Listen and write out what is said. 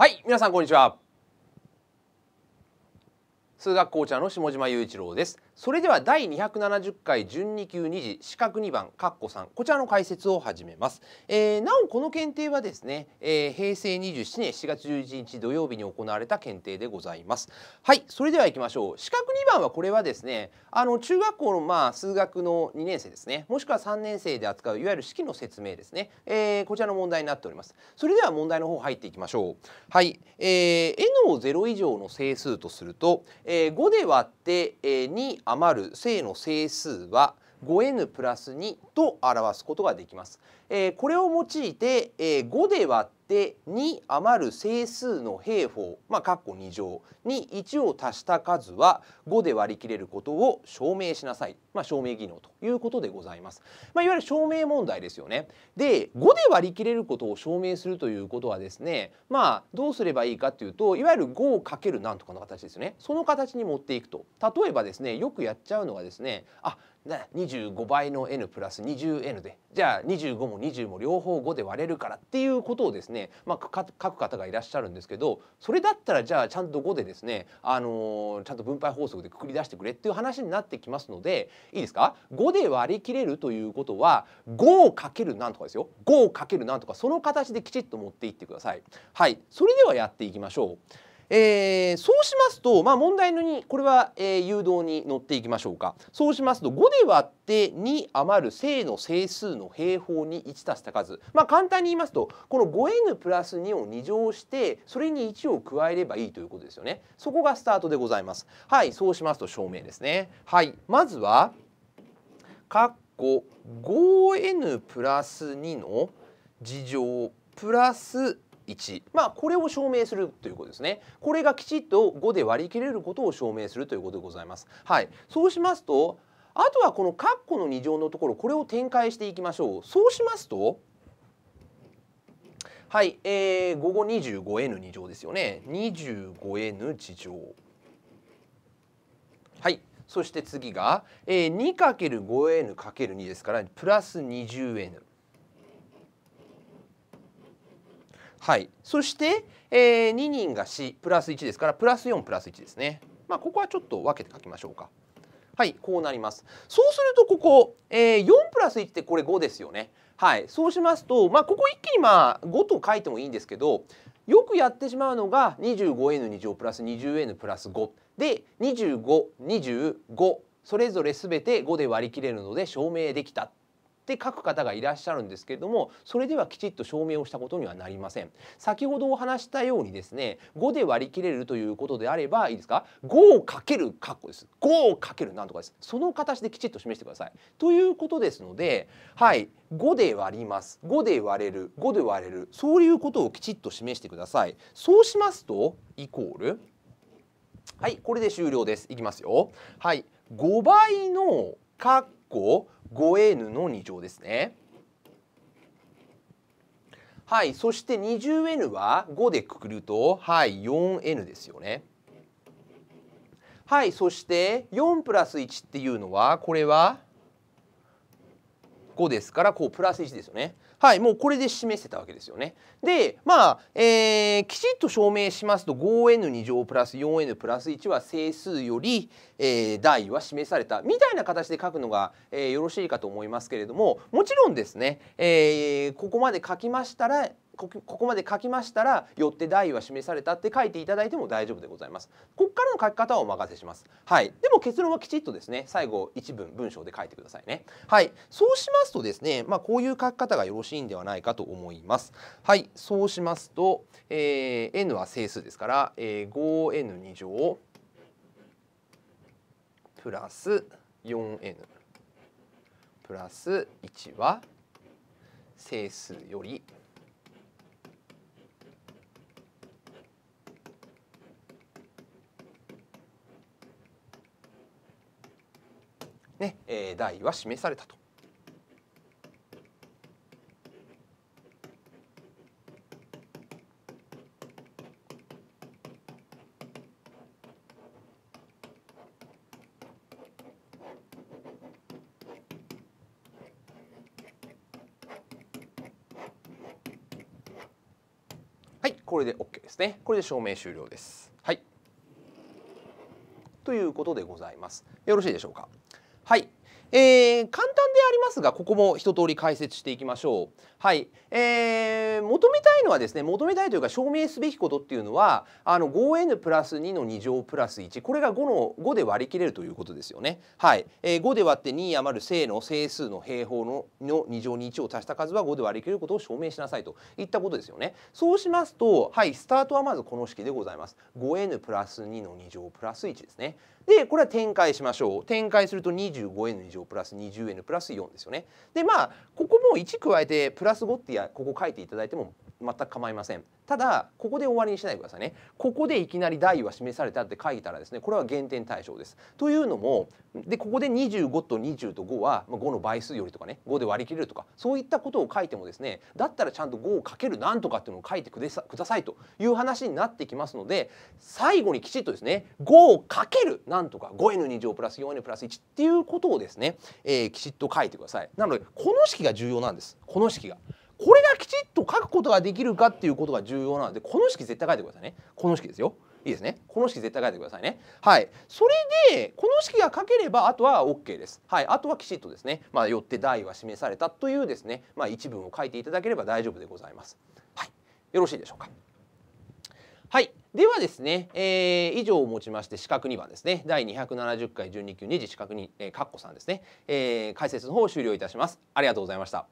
はい皆さんこんにちは数学コーの下島雄一郎ですそれでは第270回12級2次四角2番括弧3こちらの解説を始めます、えー、なおこの検定はですね、えー、平成27年7月11日土曜日に行われた検定でございますはいそれでは行きましょう四角2番はこれはですねあの中学校のまあ数学の2年生ですねもしくは3年生で扱ういわゆる式の説明ですね、えー、こちらの問題になっておりますそれでは問題の方入っていきましょうはい、えー、n を0以上の整数とすると、えー、5で割って、えー、2余る正の整数は 5n プラス2と表すことができます。えー、これを用いて、えー、5で割っで2余る整数の平方まあ括弧2乗に1を足した数は5で割り切れることを証明しなさい、まあ、証明技能ということでございます、まあ、いわゆる証明問題ですよねで5で割り切れることを証明するということはですねまあどうすればいいかっていうといわゆる5をかけるなんとかの形ですねその形に持っていくと例えばですねよくやっちゃうのがですねあ25倍の n プラス 20n でじゃあ25も20も両方5で割れるからっていうことをですねね、まあ、書く方がいらっしゃるんですけどそれだったらじゃあちゃんと5でですね、あのー、ちゃんと分配法則でくくり出してくれっていう話になってきますのでいいですか5で割り切れるということは5をかけるなんとかですよ5をかけるなんとかその形できちっと持っていってください。はい、それではやっていきましょう。えー、そうしますと、まあ、問題の2これは、えー、誘導に乗っていきましょうかそうしますと5で割って2余る正の整数の平方に1足した数、まあ、簡単に言いますとこの 5n プラス2を2乗してそれに1を加えればいいということですよねそこがスタートでございますはいそうしますと証明ですねはいまずは括弧 5n プラス2の事乗プラス1まあこれを証明するということですねこれがきちっと5で割り切れることを証明するということでございますはいそうしますとあとはこの括弧の2乗のところこれを展開していきましょうそうしますとはい、えー、午後 25n2 乗ですよね 25n 次乗はいそして次が、えー、2×5n×2 ですからプラス 20n はい、そして、えー、2人が4プラス1ですからプラス4プラス1ですね。まあ、ここはちょっと分けて書きましょうか。はい、こうなります。そうするとここ、えー、4プラス1ってこれ5ですよね。はい、そうしますと、まあ、ここ一気にまあ5と書いてもいいんですけどよくやってしまうのが 25n2 乗プラス 20n プラス5で2525それぞれ全て5で割り切れるので証明できたって書く方がいらっしゃるんですけれどもそれではきちっと証明をしたことにはなりません先ほどお話したようにですね5で割り切れるということであればいいですか5をかける括弧です5をかけるなんとかですその形できちっと示してくださいということですのではい5で割ります5で割れる5で割れるそういうことをきちっと示してくださいそうしますとイコールはいこれで終了ですいきますよはい5倍の括弧 5n の2乗ですね。はい、そして 20n は5でくくると、はい、4n ですよね。はい、そして4プラス1っていうのは、これは5ですからこうプラス1ですよね。はい、もうこれで示せたわけですよね。で、まあ、えー、きちっと証明しますと 5n2 乗プラス 4n プラス1は整数より、えー、代は示されたみたいな形で書くのが、えー、よろしいかと思いますけれどももちろんですね、えー、ここまで書きましたらここまで書きましたらよって代意は示されたって書いていただいても大丈夫でございますここからの書き方はお任せしますはいでも結論はきちっとですね最後一文文章で書いてくださいねはいそうしますとですねまあ、こういう書き方がよろしいんではないかと思いますはいそうしますと、えー、n は整数ですから、えー、5 n 二乗プラス 4n プラス1は整数よりね、えー、代は示されたと。はい、これで OK ですね。これで証明終了です。はい。ということでございます。よろしいでしょうか。はい、えー、簡単でありますがここも一通り解説していきましょう。はい、えー、求めたいのはですね求めたいというか証明すべきことっていうのはあの 5n プラス2の2乗プラス1これが5の5で割り切れるということですよね。はい、えー、5で割って2余る正の整数の平方のの2乗に1を足した数は5で割り切ることを証明しなさいといったことですよね。そうしますとはいスタートはまずこの式でございます。5n プラス2の2乗プラス1ですね。でこれは展開しましょう展開すると 25n 乗プラス 20n プラス4ですよねでまあここも1加えてプラス5ってやここ書いていただいても全く構いませんただここで終わりにしないでくださいねここでいきなり代は示されたって書いたらですねこれは減点対象ですというのもでここで25と20と5は5の倍数よりとかね5で割り切れるとかそういったことを書いてもですねだったらちゃんと5をかけるなんとかっていうのを書いてくださいという話になってきますので最後にきちっとですね5をかけるなんとか 5n2 乗プラス 4n プラス1っていうことをですね、えー、きちっと書いてくださいなのでこの式が重要なんですこの式が。これがきちっと書くことができるかっていうことが重要なのでこの式絶対書いてくださいねこの式ですよいいですねこの式絶対書いてくださいねはいそれでこの式が書ければあとは OK ですはいあとはきちっとですねまあよって題は示されたというですねまあ一文を書いていただければ大丈夫でございますはいよろしいでしょうかはいではですね、えー、以上をもちまして四角二番ですね第270回12級二次四角2、えー、括弧3ですね、えー、解説の方を終了いたしますありがとうございました